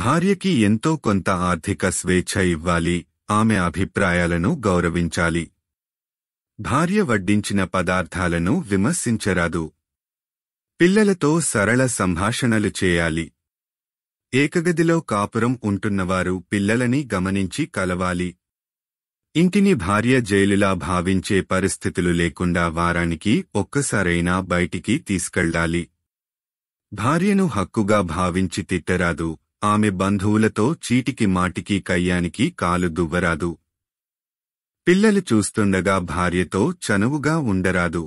భార్యకి ఎంతో కొంత ఆర్థిక స్వేచ్ఛ ఇవ్వాలి ఆమె అభిప్రాయాలను గౌరవించాలి భార్య వడ్డించిన పదార్థాలను విమర్శించరాదు పిల్లలతో సరళ సంభాషణలు చేయాలి ఏకగదిలో కాపురం ఉంటున్నవారు పిల్లలని గమనించి కలవాలి ఇంటిని భార్య జైలులా భావించే పరిస్థితులు లేకుండా వారానికి ఒక్కసారైనా బయటికి తీసుకెళ్లాలి భార్యను హక్కుగా భావించి తిట్టరాదు ఆమె బంధువులతో చీటికి మాటికి కయ్యానికి కాలు దువ్వరాదు పిల్లలు చూస్తుండగా భార్యతో చనువుగా ఉండరాదు